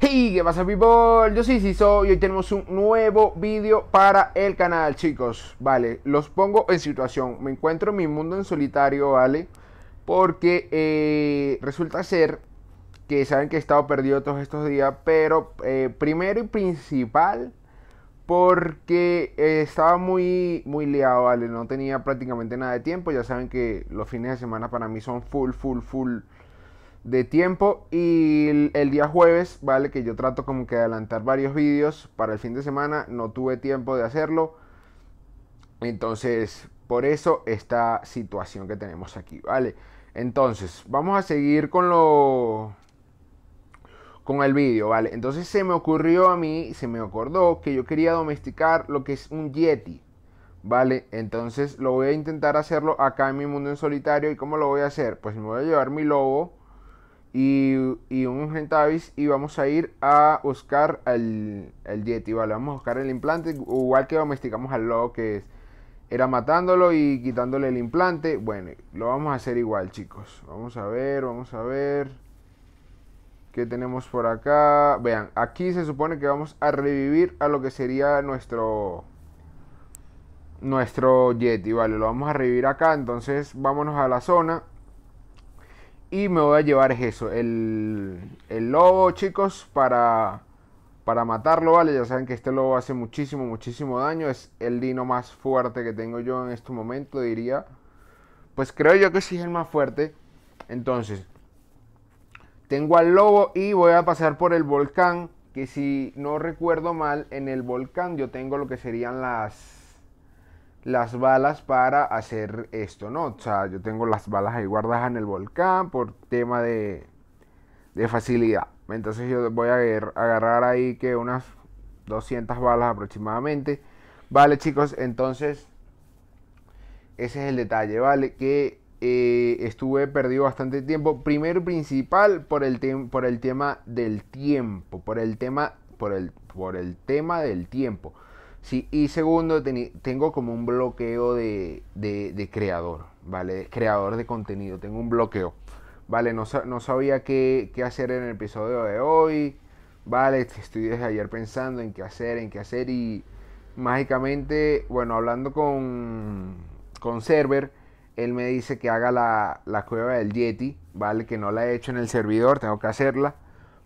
Hey, ¿qué pasa people? Yo soy Siso y hoy tenemos un nuevo vídeo para el canal, chicos Vale, los pongo en situación Me encuentro en mi mundo en solitario, ¿vale? Porque eh, resulta ser que saben que he estado perdido todos estos días Pero eh, primero y principal porque estaba muy, muy liado, ¿vale? No tenía prácticamente nada de tiempo. Ya saben que los fines de semana para mí son full, full, full de tiempo y el, día jueves, vale, que yo trato como que adelantar varios vídeos para el fin de semana, no tuve tiempo de hacerlo. Entonces, por eso esta situación que tenemos aquí, ¿vale? Entonces, vamos a seguir con lo... Con el vídeo, ¿vale? Entonces se me ocurrió a mí, se me acordó que yo quería domesticar lo que es un Yeti, ¿vale? Entonces lo voy a intentar hacerlo acá en mi mundo en solitario. ¿Y cómo lo voy a hacer? Pues me voy a llevar mi lobo, y, un Gentavis y vamos a ir a buscar el, el Yeti, ¿vale? Vamos a buscar el implante, igual que domesticamos al lobo que era matándolo y quitándole el implante. Bueno, lo vamos a hacer igual, chicos. Vamos a ver, vamos a ver. ¿Qué tenemos por acá? Vean, aquí se supone que vamos a revivir a lo que sería nuestro... Nuestro Yeti, vale, lo vamos a revivir acá, entonces vámonos a la zona y me voy a llevar eso, el, lobo, chicos, para, para matarlo, ¿vale? Ya saben que este lobo hace muchísimo, muchísimo daño. Es el dino más fuerte que tengo yo en este momento, diría. Pues creo yo que sí es el más fuerte. Entonces, tengo al lobo y voy a pasar por el volcán. Que si no recuerdo mal, en el volcán yo tengo lo que serían las las balas para hacer esto, ¿no? O sea, yo tengo las balas ahí guardadas en el volcán por tema de, facilidad. Entonces yo voy a agarrar ahí que unas 200 balas aproximadamente. Vale, chicos, entonces ese es el detalle, ¿vale? Que eh, estuve perdido bastante tiempo. Primero principal por el, por el tema del tiempo, por el tema, por el, por el tema del tiempo. Sí, y segundo, tengo como un bloqueo de, creador, ¿vale? Creador de contenido, tengo un bloqueo, ¿vale? No, sabía qué, hacer en el episodio de hoy, ¿vale? Estoy desde ayer pensando en qué hacer, en qué hacer y mágicamente, bueno, hablando con, con Server, él me dice que haga la, la cueva del Yeti, ¿vale? Que no la he hecho en el servidor, tengo que hacerla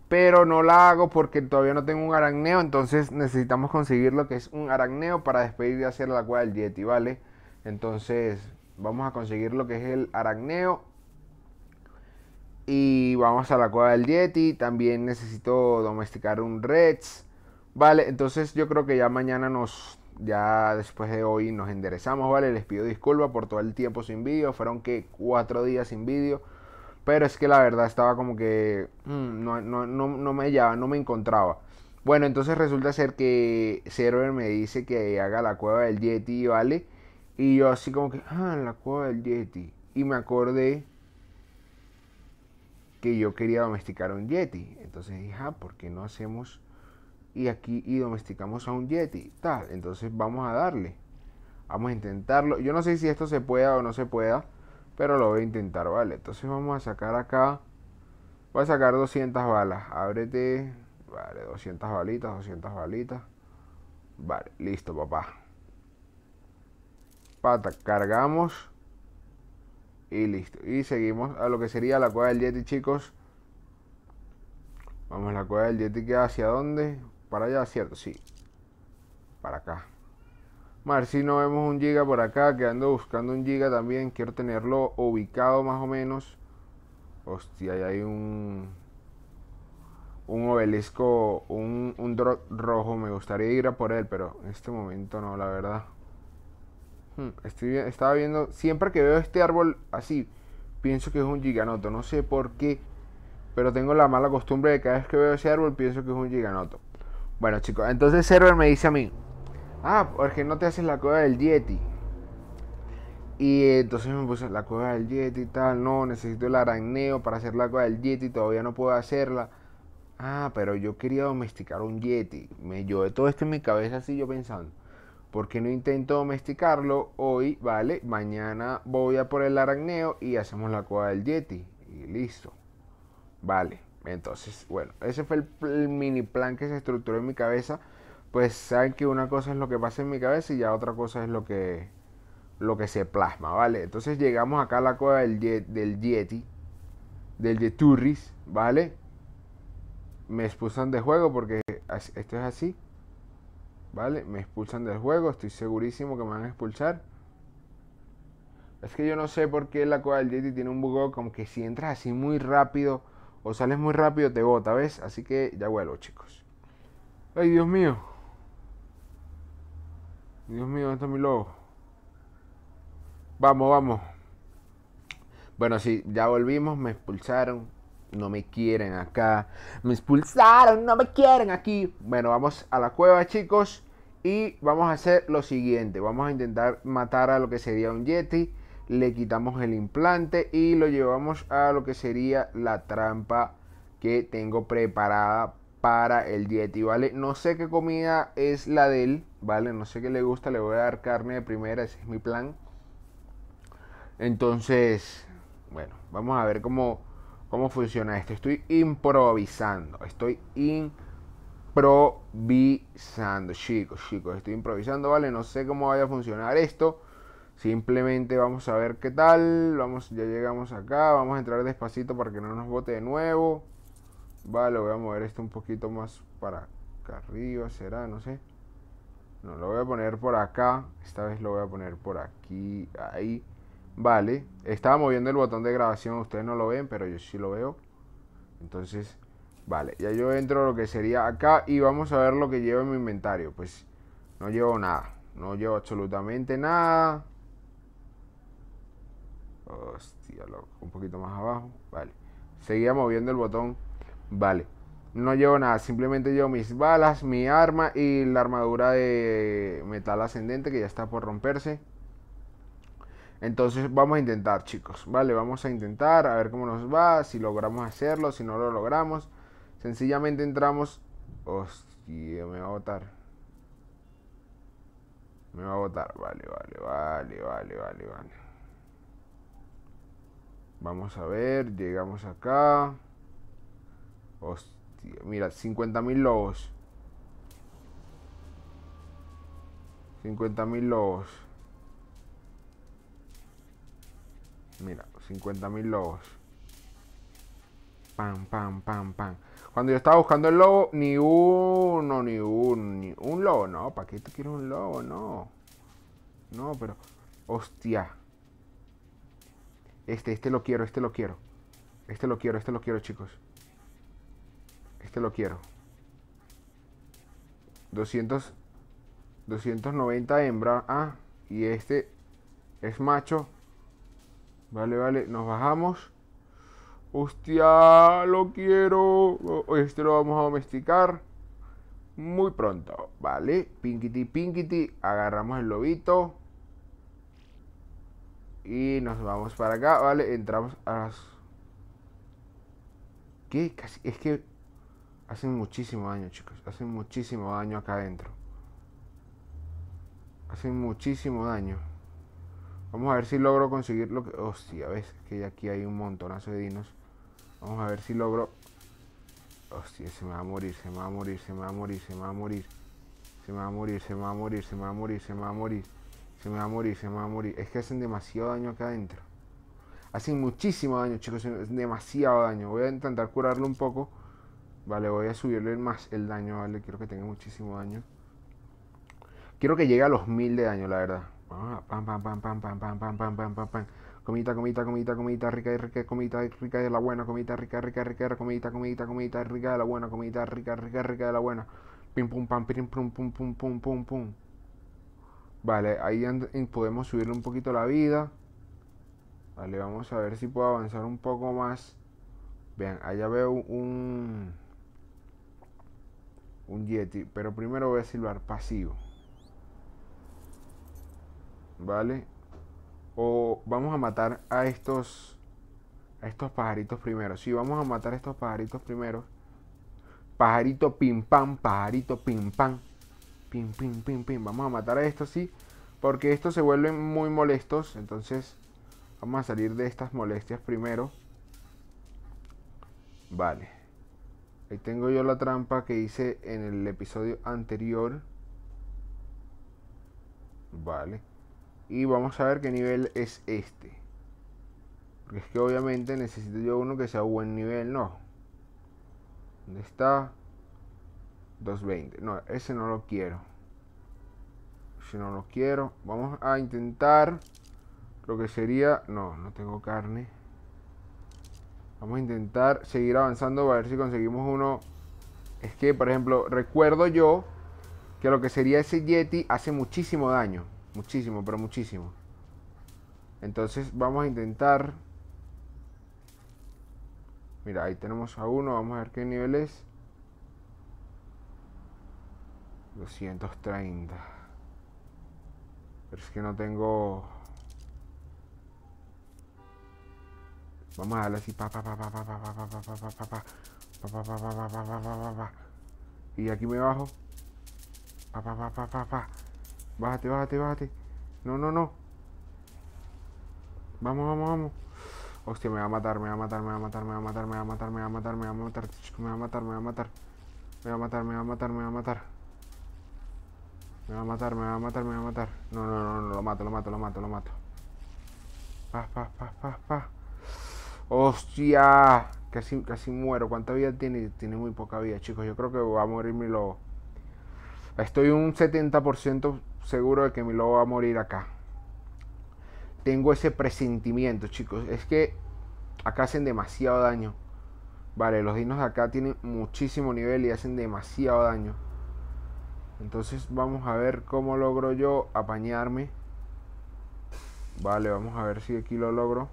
pero no la hago porque todavía no tengo un aracneo, entonces necesitamos conseguir lo que es un aracneo para despedir de hacer la cueva del Yeti, ¿vale? Entonces vamos a conseguir lo que es el aracneo y vamos a la cueva del Yeti, también necesito domesticar un Reds, ¿vale? Entonces yo creo que ya mañana nos, ya después de hoy nos enderezamos, ¿vale? Les pido disculpas por todo el tiempo sin vídeo, fueron que cuatro días sin vídeo pero es que la verdad estaba como que mm, no, me hallaba, no me encontraba. Bueno, entonces resulta ser que Server me dice que haga la cueva del Yeti, ¿vale? Y yo así como que, ah, la cueva del Yeti. Y me acordé que yo quería domesticar a un Yeti. Entonces dije, ah, ¿por qué no hacemos y aquí y domesticamos a un Yeti? Tal, entonces vamos a darle. Vamos a intentarlo. Yo no sé si esto se pueda o no se pueda. Pero lo voy a intentar, ¿vale? Entonces vamos a sacar acá. Voy a sacar 200 balas. Ábrete. Vale, 200 balitas, 200 balitas. Vale, listo, papá. Pata, cargamos. Y listo. Y seguimos a lo que sería la cueva del Yeti, chicos. Vamos a la cueva del Yeti que hacia dónde? Para allá, ¿cierto? Sí. Para acá. Mar, si no vemos un giga por acá, que ando buscando un giga también, quiero tenerlo ubicado más o menos. Hostia, ahí hay un, un obelisco, un, un rojo, me gustaría ir a por él, pero en este momento no, la verdad. Hmm, estoy, estaba viendo, siempre que veo este árbol así, pienso que es un giganoto, no sé por qué, pero tengo la mala costumbre de cada vez que veo ese árbol pienso que es un giganoto. Bueno chicos, entonces Server me dice a mí, Ah, porque no te haces la cueva del Yeti. Y entonces me puse la cueva del Yeti y tal. No, necesito el araneo para hacer la cueva del Yeti. Todavía no puedo hacerla. Ah, pero yo quería domesticar un Yeti. Me llevé todo esto en mi cabeza así yo pensando. ¿Por qué no intento domesticarlo hoy? Vale, mañana voy a por el araneo y hacemos la cueva del Yeti. Y listo. Vale, entonces, bueno, ese fue el mini plan que se estructuró en mi cabeza pues saben que una cosa es lo que pasa en mi cabeza y ya otra cosa es lo que, lo que se plasma, ¿vale? Entonces llegamos acá a la cueva del, del Yeti, del Yeturris, ¿vale? Me expulsan del juego porque esto es así, ¿vale? Me expulsan del juego, estoy segurísimo que me van a expulsar. Es que yo no sé por qué la cueva del Yeti tiene un bugo como que si entras así muy rápido o sales muy rápido te bota, ¿ves? Así que ya vuelvo, chicos. Ay, Dios mío. Dios mío, esto está mi lobo? Vamos, vamos. Bueno, si ya volvimos, me expulsaron, no me quieren acá. Me expulsaron, no me quieren aquí. Bueno, vamos a la cueva, chicos. Y vamos a hacer lo siguiente. Vamos a intentar matar a lo que sería un Yeti. Le quitamos el implante y lo llevamos a lo que sería la trampa que tengo preparada para el Yeti, ¿vale? No sé qué comida es la de él, ¿vale? No sé qué le gusta, le voy a dar carne de primera, ese es mi plan. Entonces, bueno, vamos a ver cómo, cómo funciona esto. Estoy improvisando, estoy improvisando, chicos, chicos, estoy improvisando, ¿vale? No sé cómo vaya a funcionar esto. Simplemente vamos a ver qué tal. Vamos, ya llegamos acá. Vamos a entrar despacito para que no nos bote de nuevo. Vale, voy a mover esto un poquito más para acá arriba, será, no sé. No, lo voy a poner por acá. Esta vez lo voy a poner por aquí, ahí. Vale, estaba moviendo el botón de grabación, ustedes no lo ven, pero yo sí lo veo. Entonces, vale, ya yo entro lo que sería acá y vamos a ver lo que llevo en mi inventario. Pues no llevo nada, no llevo absolutamente nada. Hostia, loco, un poquito más abajo, vale. Seguía moviendo el botón Vale. No llevo nada, simplemente llevo mis balas, mi arma y la armadura de metal ascendente que ya está por romperse. Entonces vamos a intentar, chicos. Vale, vamos a intentar a ver cómo nos va, si logramos hacerlo, si no lo logramos. Sencillamente entramos... Hostia, me va a botar. Me va a botar. Vale, vale, vale, vale, vale, vale. Vamos a ver, llegamos acá. Hostia, mira, 50.000 lobos. 50.000 lobos. Mira, 50.000 lobos. Pam, pam, pam, pam. Cuando yo estaba buscando el lobo, ni uno, ni un, ni un lobo. No, ¿para qué tú quieres un lobo? No. No, pero... Hostia. Este, este lo quiero, este lo quiero. Este lo quiero, este lo quiero, chicos. Este lo quiero. 200, 290 hembra. Ah, y este es macho. Vale, vale, nos bajamos. Hostia, lo quiero. Este lo vamos a domesticar muy pronto. Vale, Pinkity, pinkity, Agarramos el lobito. Y nos vamos para acá, vale, entramos a las... ¿Qué? es que Hacen muchísimo daño, chicos. Hacen muchísimo daño acá adentro. Hacen muchísimo daño. Vamos a ver si logro conseguir lo que... Hostia, ves que aquí hay un montonazo de dinos. Vamos a ver si logro... Hostia, se me va a morir, se me va a morir, se me va a morir, se me va a morir. Se me va a morir, se me va a morir, se me va a morir, se me va a morir. Se me va a morir, se me va a morir. Es que hacen demasiado daño acá adentro. Hacen muchísimo daño, chicos. Demasiado daño. Voy a intentar curarlo un poco. Vale, voy a subirle más el daño, vale. Quiero que tenga muchísimo daño. Quiero que llegue a los mil de daño, la verdad. Ah, pam, pam, pam, pam, pam, pam, pam, pam, pam, pam, pam. Comita, comita, comita, comita, rica y rica, comita rica de la buena, comita rica, rica, rica, comita, comita, comita rica de la buena, comita rica, rica, rica de la buena. Pim, pum, pam, pim, pum, pum, pum, pum, pum, pum. Vale, ahí podemos subirle un poquito la vida. Vale, vamos a ver si puedo avanzar un poco más. Vean, allá veo un un Yeti, pero primero voy a silbar pasivo. ¿Vale? O vamos a matar a estos a estos pajaritos primero. Si sí, vamos a matar a estos pajaritos primero. Pajarito pim pam, pajarito pim pam. Pim pim pim pim. Vamos a matar a estos sí, porque estos se vuelven muy molestos, entonces vamos a salir de estas molestias primero. Vale. Ahí tengo yo la trampa que hice en el episodio anterior. Vale. Y vamos a ver qué nivel es este. Porque es que obviamente necesito yo uno que sea buen nivel, no. ¿Dónde está? 220. No, ese no lo quiero. Si no lo quiero. Vamos a intentar lo que sería... No, no tengo carne. Vamos a intentar seguir avanzando para ver si conseguimos uno. Es que, por ejemplo, recuerdo yo que lo que sería ese Yeti hace muchísimo daño. Muchísimo, pero muchísimo. Entonces vamos a intentar... Mira, ahí tenemos a uno. Vamos a ver qué nivel es. 230. Pero es que no tengo... Vamos a darle así, pa, pa, pa, pa, pa, pa, pa, pa, pa, pa, pa, pa, pa, pa, pa, pa, pa, pa, Y aquí me bajo. Pa, pa, pa, pa, pa, pa. Bájate, bájate, bájate. No, no, no. Vamos, vamos, vamos. Hostia, me va a matar, me va a matar, me va a matar, me va a matar, me va a matar, me va a matar, me va a matar, me va a matar, me va a matar. Me va a matar, me va a matar, me va a matar. Me va a matar, me va a matar, me va a matar. No, no, no, no, lo mato, lo mato, lo mato, lo mato. Pa pa pa pa pa ¡Hostia! Casi, casi muero. ¿Cuánta vida tiene? Tiene muy poca vida, chicos. Yo creo que va a morir mi lobo. Estoy un 70% seguro de que mi lobo va a morir acá. Tengo ese presentimiento, chicos. Es que acá hacen demasiado daño. Vale, los dinos de acá tienen muchísimo nivel y hacen demasiado daño. Entonces vamos a ver cómo logro yo apañarme. Vale, vamos a ver si aquí lo logro.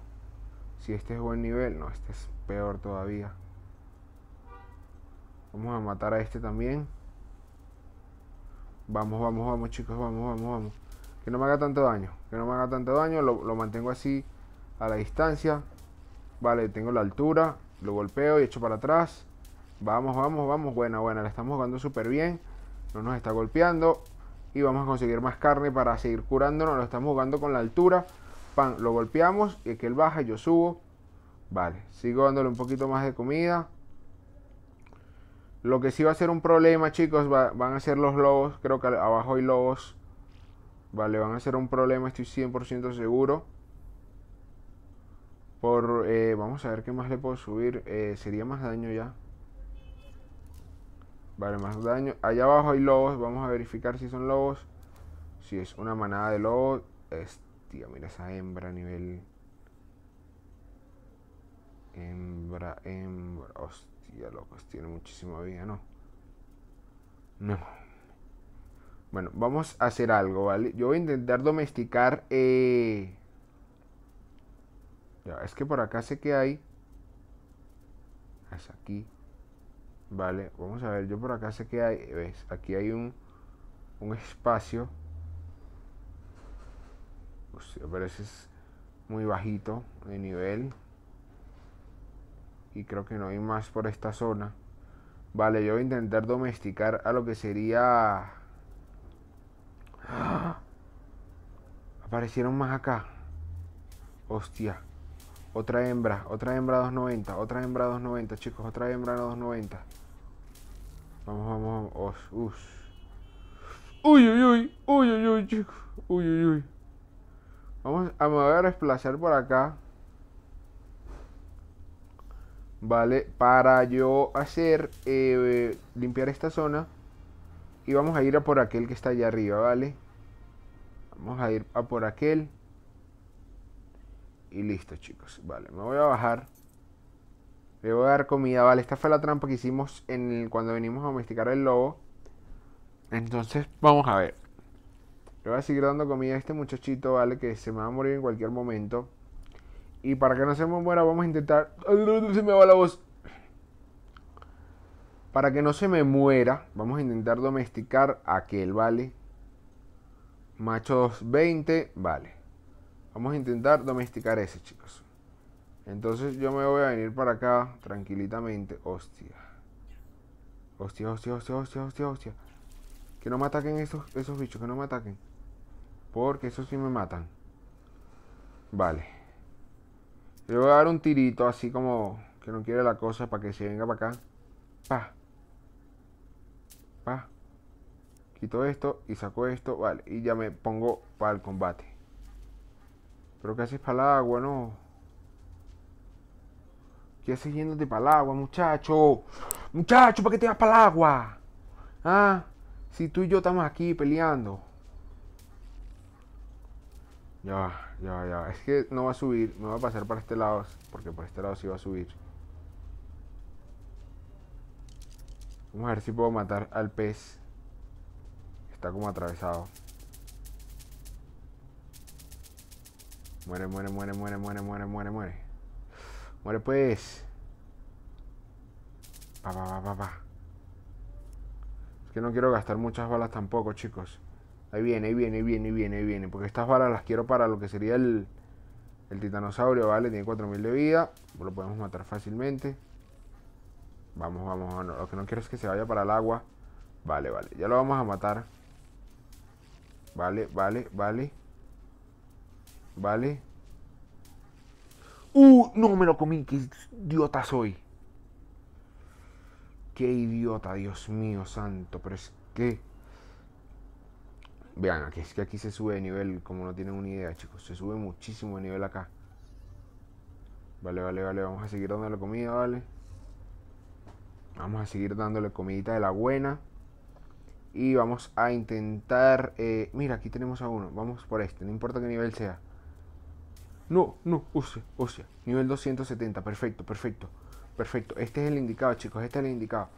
Si este es buen nivel, no, este es peor todavía. Vamos a matar a este también. Vamos, vamos, vamos, chicos, vamos, vamos, vamos. Que no me haga tanto daño, que no me haga tanto daño. Lo, mantengo así a la distancia. Vale, tengo la altura, lo golpeo y echo para atrás. Vamos, vamos, vamos. Buena, buena, la estamos jugando súper bien. No nos está golpeando. Y vamos a conseguir más carne para seguir curándonos. Lo estamos jugando con la altura lo golpeamos y que él baja, yo subo. Vale, sigo dándole un poquito más de comida. Lo que sí va a ser un problema, chicos, van a ser los lobos. Creo que abajo hay lobos. Vale, van a ser un problema, estoy 100% seguro. Por, eh, vamos a ver qué más le puedo subir. Eh, sería más daño ya. Vale, más daño. Allá abajo hay lobos. Vamos a verificar si son lobos. Si es una manada de lobos. Este Tío, mira esa hembra a nivel. Hembra, hembra. Hostia, locos, tiene muchísima vida, ¿no? No. Bueno, vamos a hacer algo, ¿vale? Yo voy a intentar domesticar. Eh, ya, es que por acá sé que hay. Es aquí. Vale, vamos a ver. Yo por acá sé que hay. ¿Ves? Aquí hay un, un espacio. Pero pues, ese es muy bajito de nivel y creo que no hay más por esta zona vale yo voy a intentar domesticar a lo que sería aparecieron más acá hostia otra hembra otra hembra 290 otra hembra 290 chicos otra hembra 290 vamos vamos vamos uy uy uy uy uy chicos uy uy uy Vamos a, me a desplazar por acá. Vale, para yo hacer eh, limpiar esta zona. Y vamos a ir a por aquel que está allá arriba, ¿vale? Vamos a ir a por aquel. Y listo, chicos. Vale, me voy a bajar. Le voy a dar comida, vale. Esta fue la trampa que hicimos en cuando venimos a domesticar el lobo. Entonces, vamos a ver voy a seguir dando comida a este muchachito, ¿vale? Que se me va a morir en cualquier momento. Y para que no se me muera, vamos a intentar... Se me va la voz. Para que no se me muera, vamos a intentar domesticar a aquel, ¿vale? Macho 220, vale. Vamos a intentar domesticar ese, chicos. Entonces yo me voy a venir para acá tranquilitamente. Hostia. Hostia, hostia, hostia, hostia, hostia, Que no me ataquen esos, esos bichos, que no me ataquen. Porque eso sí me matan. Vale. Le voy a dar un tirito así como que no quiere la cosa para que se venga para acá. Pa. Pa. Quito esto y saco esto. Vale. Y ya me pongo para el combate. Pero ¿qué haces para el agua, no? ¿Qué haces yéndote para el agua, muchacho? Muchacho, ¿para qué te vas para el agua? Ah, si tú y yo estamos aquí peleando. Ya, ya, ya. Es que no va a subir. No va a pasar para este lado. Porque por este lado sí va a subir. Vamos a ver si puedo matar al pez. Está como atravesado. Muere, muere, muere, muere, muere, muere, muere, muere. Muere pues. Pa, pa, pa, pa, pa. Es que no quiero gastar muchas balas tampoco, chicos. Ahí viene, ahí viene, ahí viene, ahí viene, ahí viene. Porque estas balas las quiero para lo que sería el, el titanosaurio, ¿vale? Tiene 4000 de vida. Lo podemos matar fácilmente. Vamos, vamos, vamos. Lo que no quiero es que se vaya para el agua. Vale, vale. Ya lo vamos a matar. Vale, vale, vale. Vale. ¡Uh! No me lo comí. ¡Qué idiota soy! ¡Qué idiota, Dios mío santo! Pero es que... Vean, aquí es que aquí se sube de nivel, como no tienen una idea, chicos. Se sube muchísimo de nivel acá. Vale, vale, vale. Vamos a seguir dándole comida, vale. Vamos a seguir dándole comidita de la buena. Y vamos a intentar... Eh, mira, aquí tenemos a uno. Vamos por este, no importa qué nivel sea. No, no, use, use. Nivel 270, perfecto, perfecto. Perfecto, este es el indicado, chicos, este es el indicado.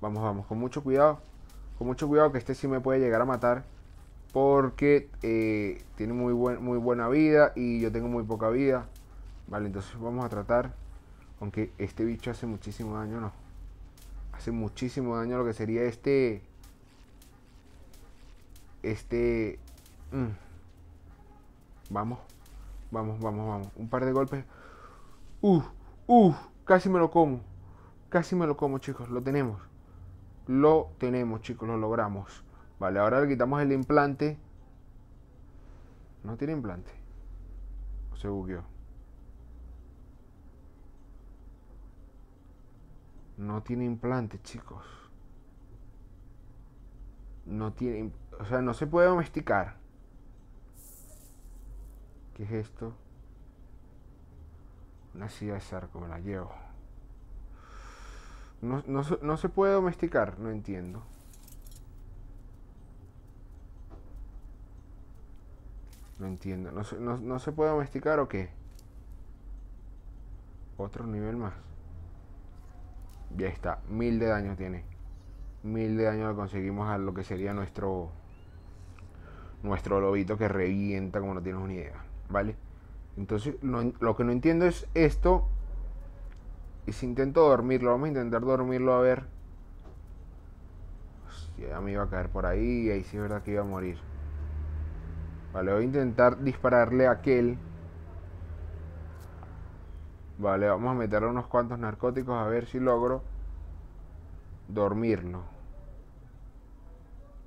Vamos, vamos, con mucho cuidado. Con mucho cuidado que este sí me puede llegar a matar porque eh, tiene muy, buen, muy buena vida y yo tengo muy poca vida. Vale, entonces vamos a tratar, aunque este bicho hace muchísimo daño, no. Hace muchísimo daño lo que sería este... Este... Mm. Vamos, vamos, vamos, vamos. Un par de golpes. Uh, uh, casi me lo como. Casi me lo como, chicos. Lo tenemos. Lo tenemos, chicos. Lo logramos. Vale, ahora le quitamos el implante. No tiene implante. se bugueó. No tiene implante, chicos. No tiene... O sea, no se puede domesticar. ¿Qué es esto? Una silla de sarco, me la llevo. No, no se puede domesticar, no entiendo. No entiendo. ¿No, se puede domesticar o qué? Otro nivel más. Ya está. Mil de daño tiene. Mil de daño lo conseguimos a lo que sería nuestro... Nuestro lobito que revienta como no tienes ni idea. ¿Vale? Entonces, lo, que no entiendo es esto. Y si intento dormirlo, vamos a intentar dormirlo a ver. Hostia, ya me iba a caer por ahí. Ahí sí es verdad que iba a morir. Vale, voy a intentar dispararle a aquel. Vale, vamos a meter unos cuantos narcóticos a ver si logro dormirlo.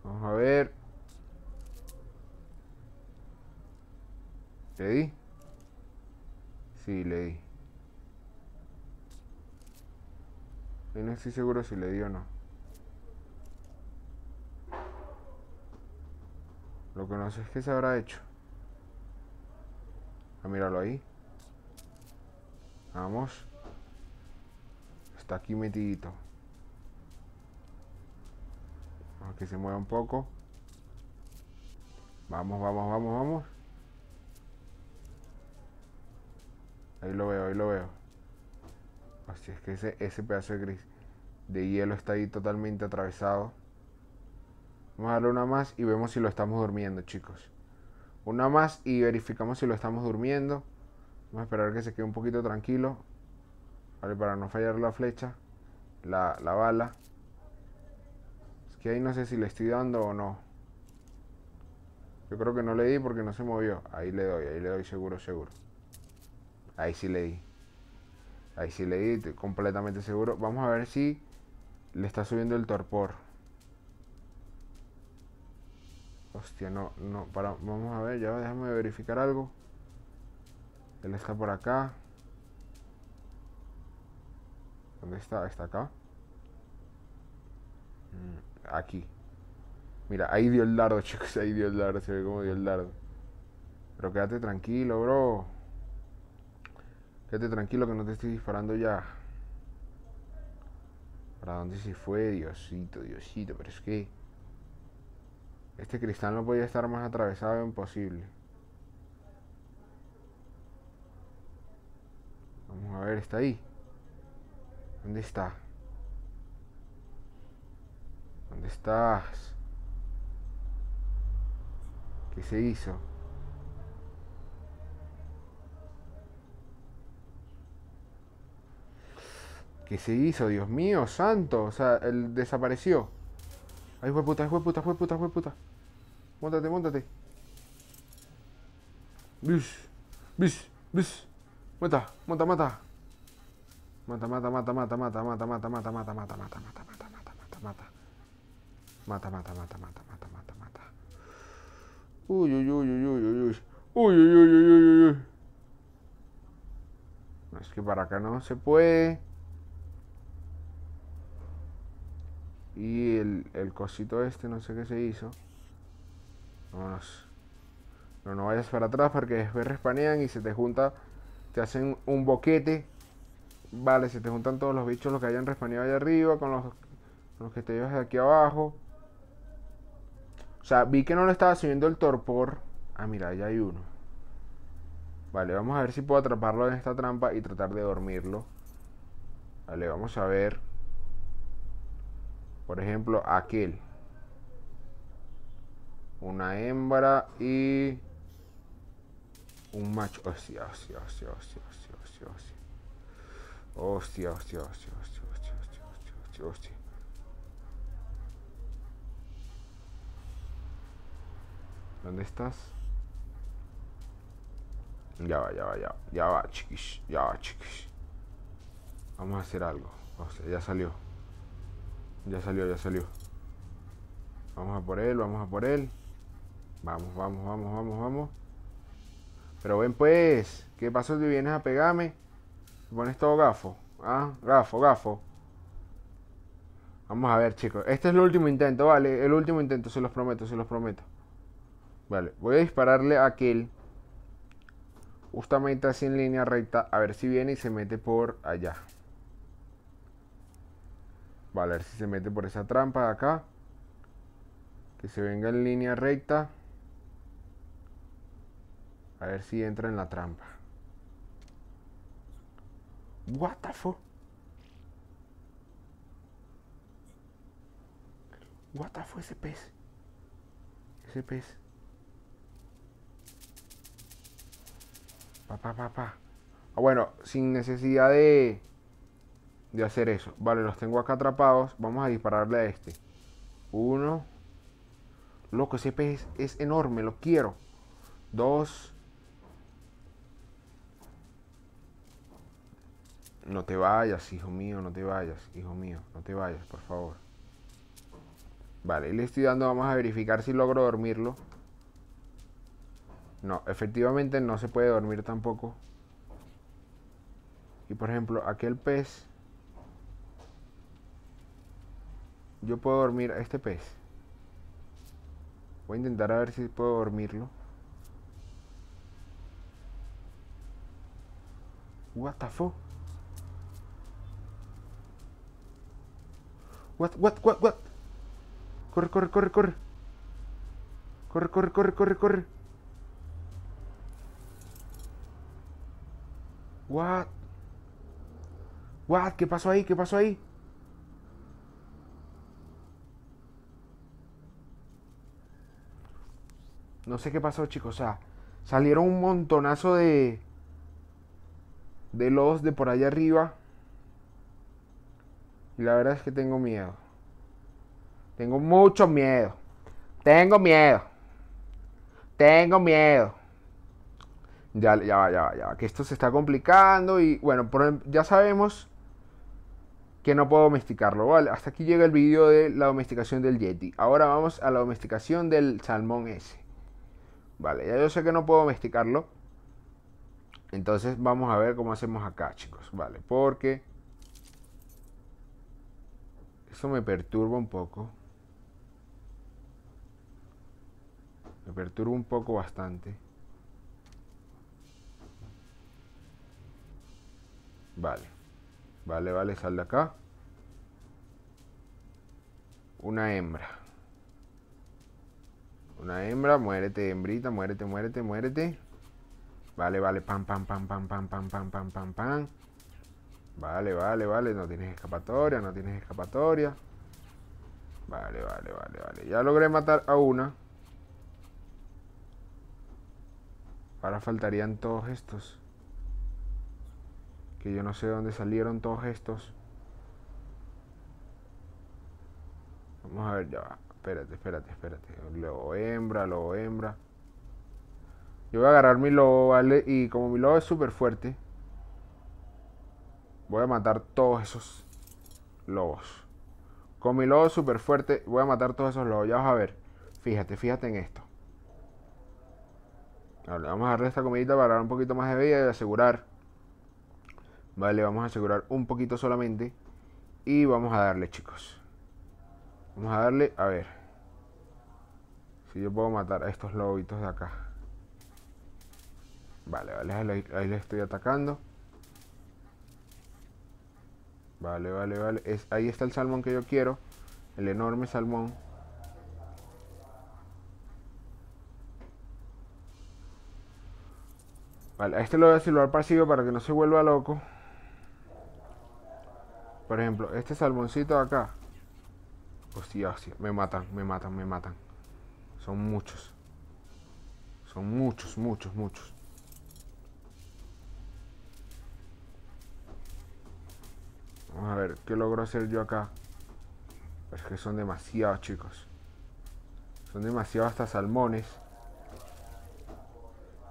Vamos a ver. ¿Le di? Sí, le di. no estoy seguro si le di o no. Lo que no sé es que se habrá hecho. A ah, míralo ahí. Vamos. Está aquí metidito. Vamos que se mueva un poco. Vamos, vamos, vamos, vamos. Ahí lo veo, ahí lo veo. Así es que ese, ese pedazo gris de hielo está ahí totalmente atravesado. Vamos a darle una más y vemos si lo estamos durmiendo, chicos. Una más y verificamos si lo estamos durmiendo. Vamos a esperar que se quede un poquito tranquilo. Vale, para no fallar la flecha. La, la bala. Es que ahí no sé si le estoy dando o no. Yo creo que no le di porque no se movió. Ahí le doy, ahí le doy seguro, seguro. Ahí sí le di. Ahí sí le di, completamente seguro. Vamos a ver si le está subiendo el torpor. Hostia, no, no, para, vamos a ver, ya déjame verificar algo. Él está por acá. ¿Dónde está? Está acá. Mm, aquí. Mira, ahí dio el dardo, chicos. Ahí dio el dardo. Se ve como dio el dardo. Pero quédate tranquilo, bro. Quédate tranquilo que no te estoy disparando ya. ¿Para dónde se fue? Diosito, Diosito. Pero es que... Este cristal no podía estar más atravesado imposible. Vamos a ver, está ahí. ¿Dónde está? ¿Dónde estás? ¿Qué se hizo? ¿Qué se hizo? Dios mío, santo. O sea, él desapareció. Ay, fue puta, puta, puta, puta. Móntate, móntate. Bish. Bish. Bish. Mata, mata, mata. Mata, mata, mata, mata, mata, mata, mata, mata, mata, mata, mata, mata, mata, mata, mata. Mata, mata, mata, mata, mata, mata, mata. Uy, uy, uy, uy, uy, uy, uy. Uy, uy, uy, uy, uy, uy. Es que para acá no se puede. Y el, el cosito este, no sé qué se hizo. No, no vayas para atrás porque después respanean y se te junta. Te hacen un boquete. Vale, se te juntan todos los bichos, los que hayan respaneado allá arriba, con los, los que te llevas de aquí abajo. O sea, vi que no le estaba subiendo el torpor. Ah, mira, ya hay uno. Vale, vamos a ver si puedo atraparlo en esta trampa y tratar de dormirlo. Vale, vamos a ver. Por ejemplo, aquel una hembra y un macho. Hostia, hostia, hostia, hostia, hostia, hostia, hostia. Hostia, hostia, hostia, hostia, hostia, hostia, hostia, ¿Dónde estás? Ya va, ya va, ya va, ya va, chiquis, ya va, chiquis. Vamos a hacer algo. Hostia, ya salió. Ya salió, ya salió. Vamos a por él, vamos a por él. Vamos, vamos, vamos, vamos, vamos. Pero ven pues, ¿qué pasó si vienes a pegarme? ¿Te pones todo gafo. Ah, gafo, gafo. Vamos a ver, chicos. Este es el último intento, vale. El último intento, se los prometo, se los prometo. Vale, voy a dispararle a aquel. Justamente así en línea recta. A ver si viene y se mete por allá. Vale, a ver si se mete por esa trampa de acá. Que se venga en línea recta. A ver si entra en la trampa. What the fuck? What the fuck ese pez? Ese pez. Pa, pa, Pa, pa. Ah, bueno, sin necesidad de de hacer eso. Vale, los tengo acá atrapados. Vamos a dispararle a este. Uno. Loco, ese pez es enorme, lo quiero. Dos. No te vayas, hijo mío, no te vayas, hijo mío, no te vayas, por favor. Vale, le estoy dando, vamos a verificar si logro dormirlo. No, efectivamente no se puede dormir tampoco. Y por ejemplo, aquel pez... Yo puedo dormir a este pez. Voy a intentar a ver si puedo dormirlo. What the fuck? What, what, what, what. Corre, corre, corre, corre. Corre, corre, corre, corre, corre. What? What? ¿Qué pasó ahí? ¿Qué pasó ahí? No sé qué pasó, chicos. O sea, salieron un montonazo de... De los de por allá arriba. Y la verdad es que tengo miedo. Tengo mucho miedo. Tengo miedo. Tengo miedo. Ya, ya va, ya va, ya va. Que esto se está complicando y bueno, ya sabemos que no puedo domesticarlo, ¿vale? Hasta aquí llega el video de la domesticación del Yeti. Ahora vamos a la domesticación del salmón ese. Vale, ya yo sé que no puedo domesticarlo. Entonces vamos a ver cómo hacemos acá, chicos. Vale, porque... Eso me perturba un poco. Me perturba un poco bastante. Vale. Vale, vale, sal de acá. Una hembra. Una hembra, muérete, hembrita, muérete, muérete, muérete. Vale, vale, pam, pam, pam, pam, pam, pam, pam, pam, pam, pam. Vale, vale, vale, no tienes escapatoria, no tienes escapatoria. Vale, vale, vale, vale. Ya logré matar a una. Ahora faltarían todos estos. Que yo no sé de dónde salieron todos estos. Vamos a ver, ya Espérate, espérate, espérate. Lobo hembra, lobo hembra. Yo voy a agarrar mi lobo, ¿vale? Y como mi lobo es súper fuerte, Voy a matar todos esos lobos. Con mi lobo súper fuerte voy a matar todos esos lobos. Ya vas a ver. Fíjate, fíjate en esto. vamos a darle esta comidita para dar un poquito más de vida y asegurar. Vale, vamos a asegurar un poquito solamente. Y vamos a darle, chicos. Vamos a darle, a ver. Si yo puedo matar a estos lobitos de acá. Vale, vale, ahí, le estoy atacando. Vale, vale, vale. Es, ahí está el salmón que yo quiero. El enorme salmón. Vale, a este lo voy a silbar pasivo para que no se vuelva loco. Por ejemplo, este salmoncito de acá. Hostia, hostia, me matan, me matan, me matan. Son muchos. Son muchos, muchos, muchos. Vamos a ver, ¿qué logro hacer yo acá? Es que son demasiados, chicos. Son demasiados hasta salmones.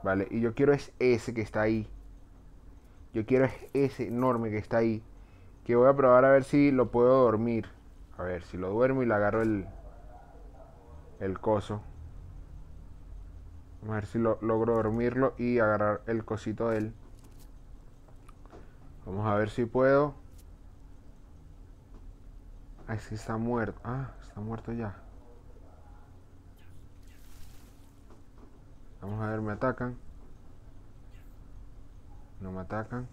Vale, y yo quiero es ese que está ahí. Yo quiero ese enorme que está ahí. Que voy a probar a ver si lo puedo dormir. A ver, si lo duermo y le agarro el... El coso. Vamos a ver si lo, logro dormirlo y agarrar el cosito de él. Vamos a ver si puedo. Ay, sí, está muerto. Ah, está muerto ya. Vamos a ver, me atacan. No me atacan.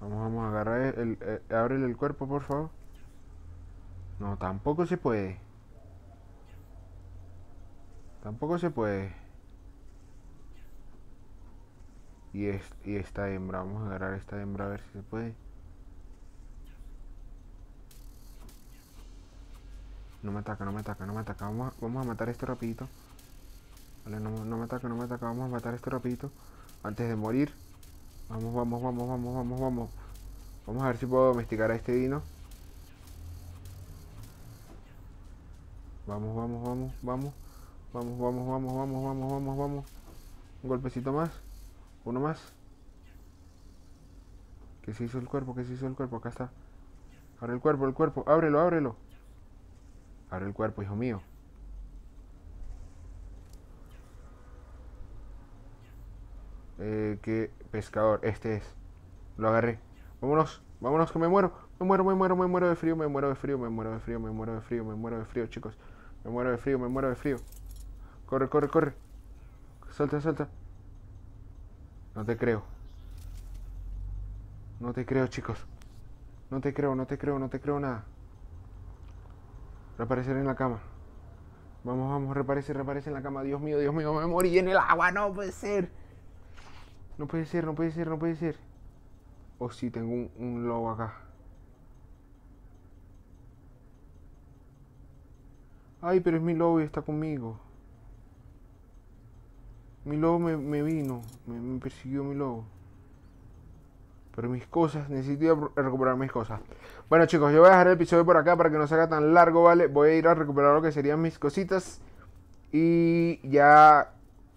Vamos, vamos a agarrar el, eh, eh, ábrele el cuerpo, por favor. No, tampoco se puede. Tampoco se puede. Y, es, y esta hembra, vamos a agarrar esta hembra a ver si se puede. No me ataca, no me ataca, no me ataca. Vamos a, vamos a matar esto rapidito. Vale, no, no me ataca, no me ataca. Vamos a matar esto rapidito. Antes de morir. Vamos, vamos, vamos, vamos, vamos, vamos. Vamos a ver si puedo domesticar a este dino. Vamos, vamos, vamos, vamos. Vamos, vamos, vamos, vamos, vamos, vamos, vamos. Un golpecito más. Uno más. ¿Qué se hizo el cuerpo, ¿Qué se hizo el cuerpo. Acá está. Abre el cuerpo, el cuerpo. Ábrelo, ábrelo. Abre el cuerpo, hijo mío. Eh, ¿Qué pescador? Este es. Lo agarré. Vámonos, vámonos que me muero. Me muero, me muero, me muero de frío, me muero de frío, me muero de frío, me muero de frío, me muero de frío, chicos. Me muero de frío, me muero de frío. Corre, corre, corre. Salta, salta. No te creo. No te creo, chicos. No te creo, no te creo, no te creo nada. Reparecer en la cama. Vamos, vamos, reaparece, reaparece en la cama. Dios mío, Dios mío, me morí en el agua. No puede ser. No puede ser, no puede ser, no puede ser. Oh, si tengo un, lobo acá. Ay, pero es mi lobo y está conmigo. Mi lobo me, vino. me persiguió mi lobo mis cosas, necesito recuperar mis cosas. Bueno chicos, yo voy a dejar el episodio por acá para que no se haga tan largo, ¿vale? Voy a ir a recuperar lo que serían mis cositas. Y ya...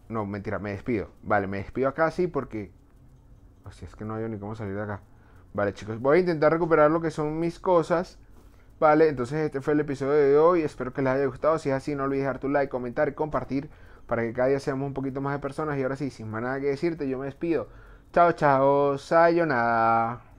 No, mentira, me despido. Vale, me despido acá sí porque... Así es que no hay ni cómo salir de acá. Vale chicos, voy a intentar recuperar lo que son mis cosas. Vale, entonces este fue el episodio de hoy. Espero que les haya gustado. Si es así, no olvides dejar tu like, comentar y compartir para que cada día seamos un poquito más de personas. Y ahora sí, sin más nada que decirte, yo me despido. Chao, chao. Sayonara.